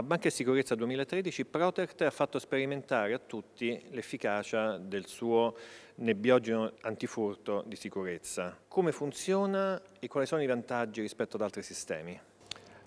A Banca e Sicurezza 2013 Protect ha fatto sperimentare a tutti l'efficacia del suo nebbiogeno antifurto di sicurezza. Come funziona e quali sono i vantaggi rispetto ad altri sistemi?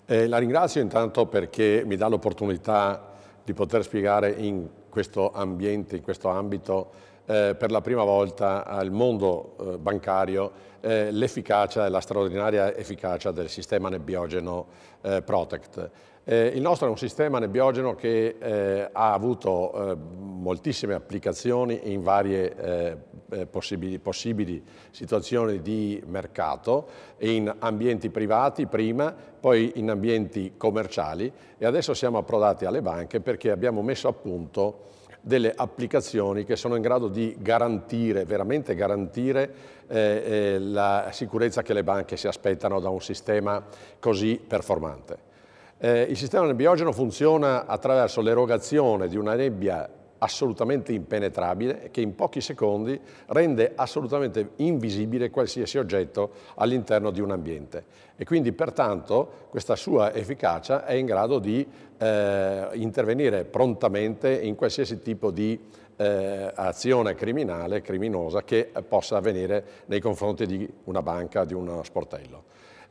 Eh, la ringrazio intanto perché mi dà l'opportunità di poter spiegare in questo ambiente, in questo ambito, eh, per la prima volta al mondo eh, bancario eh, l'efficacia e la straordinaria efficacia del sistema nebbiogeno eh, Protect. Eh, il nostro è un sistema nebbiogeno che eh, ha avuto moltissime applicazioni in varie possibili, possibili situazioni di mercato, in ambienti privati prima, poi in ambienti commerciali e adesso siamo approdati alle banche perché abbiamo messo a punto delle applicazioni che sono in grado di garantire, veramente garantire, eh, eh, la sicurezza che le banche si aspettano da un sistema così performante. Eh, il sistema nebbiogeno funziona attraverso l'erogazione di una nebbia assolutamente impenetrabile che in pochi secondi rende assolutamente invisibile qualsiasi oggetto all'interno di un ambiente e quindi pertanto questa sua efficacia è in grado di eh, intervenire prontamente in qualsiasi tipo di eh, azione criminale, criminosa che possa avvenire nei confronti di una banca, di uno sportello.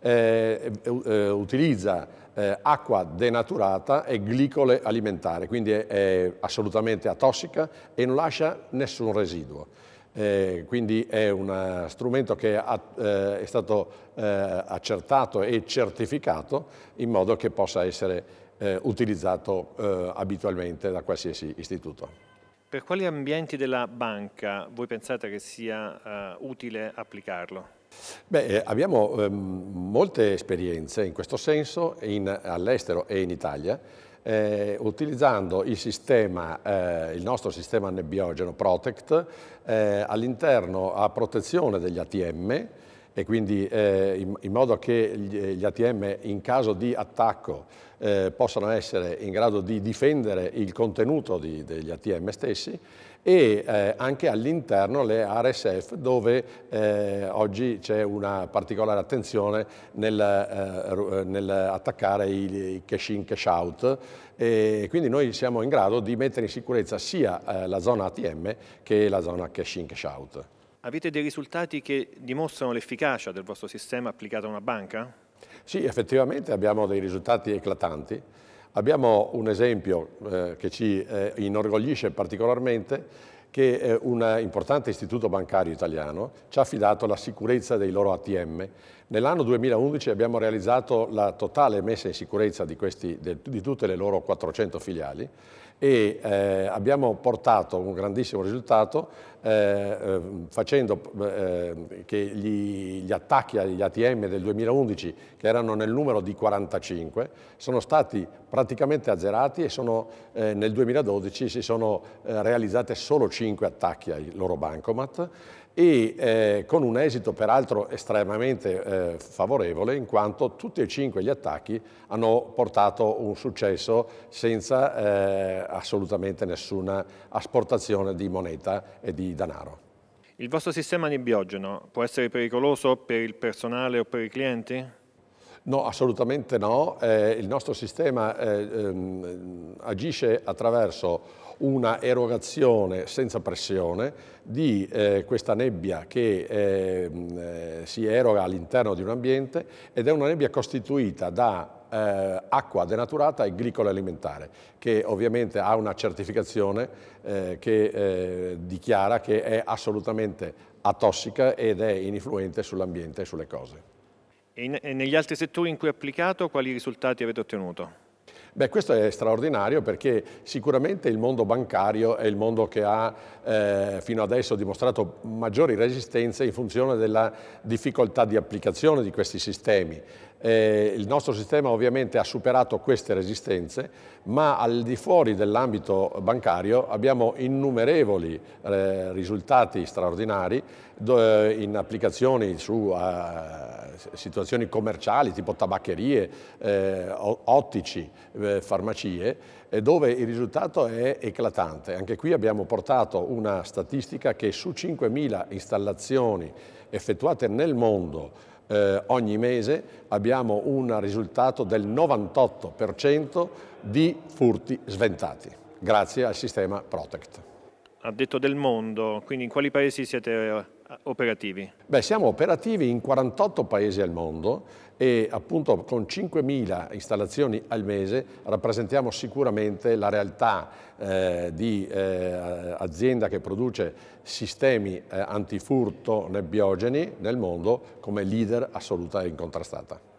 Eh, eh, utilizza eh, acqua denaturata e glicole alimentari, quindi è, è, assolutamente atossica e non lascia nessun residuo. Eh, quindi è un eh, strumento che ha, è stato accertato e certificato in modo che possa essere utilizzato abitualmente da qualsiasi istituto. Per quali ambienti della banca voi pensate che sia utile applicarlo? Beh, eh, abbiamo ehm, molte esperienze in questo senso all'estero e in Italia. Eh, utilizzando il, sistema, eh, il nostro sistema nebbiogeno Protect eh, all'interno a protezione degli ATM e quindi eh, in, in, modo che gli, eh, gli, ATM in caso di attacco eh, possano essere in grado di difendere il contenuto di, degli ATM stessi e eh, anche all'interno le RSF dove eh, oggi c'è una particolare attenzione nel, eh, nel attaccare i, cash in cash out e quindi noi siamo in grado di mettere in sicurezza sia la zona ATM che la zona cash in cash out. Avete dei risultati che dimostrano l'efficacia del vostro sistema applicato a una banca? Sì, effettivamente abbiamo dei risultati eclatanti. Abbiamo un esempio eh, che ci eh, inorgoglisce particolarmente che eh, un importante istituto bancario italiano ci ha affidato la sicurezza dei loro ATM. Nell'anno 2011 abbiamo realizzato la totale messa in sicurezza di, questi, di tutte le loro 400 filiali e eh, abbiamo portato un grandissimo risultato eh, eh facendo eh, che gli, gli, attacchi agli ATM del 2011, che erano nel numero di 45, sono stati praticamente azzerati e sono, eh, nel 2012 si sono eh, realizzati solo 5 attacchi ai loro bancomat e eh, con un esito peraltro estremamente eh, favorevole in quanto tutti e cinque gli attacchi hanno portato un successo senza eh, assolutamente nessuna asportazione di moneta e di denaro. Il vostro sistema di biogeno può essere pericoloso per il personale o per i clienti? No, assolutamente no. Eh, il nostro sistema eh, ehm, agisce attraverso una erogazione senza pressione di eh, questa nebbia che ehm, eh, si eroga all'interno di un ambiente ed è una nebbia costituita da eh, acqua denaturata e glicola alimentare, che ovviamente ha una certificazione eh, che eh, dichiara che è assolutamente atossica ed è ininfluente sull'ambiente e sulle cose. E, negli altri settori in cui è applicato quali risultati avete ottenuto? Beh, questo è straordinario perché sicuramente il mondo bancario è il mondo che ha eh, fino adesso dimostrato maggiori resistenze in funzione della difficoltà di applicazione di questi sistemi. Eh, il nostro sistema ovviamente ha superato queste resistenze, ma al di fuori dell'ambito bancario abbiamo innumerevoli eh, risultati straordinari eh, in applicazioni su uh, situazioni commerciali tipo tabaccherie, eh, ottici, eh, farmacie, eh, dove il risultato è eclatante. Anche qui abbiamo portato una statistica che su 5.000 installazioni effettuate nel mondo eh, ogni mese abbiamo un risultato del 98% di furti sventati, grazie al sistema Protect. Ha detto del mondo, quindi in quali paesi siete operativi? Beh, siamo operativi in 48 paesi al mondo e appunto con 5.000 installazioni al mese rappresentiamo sicuramente la realtà eh, di eh, azienda che produce sistemi eh, antifurto nebbiogeni nel mondo come leader assoluta e incontrastata.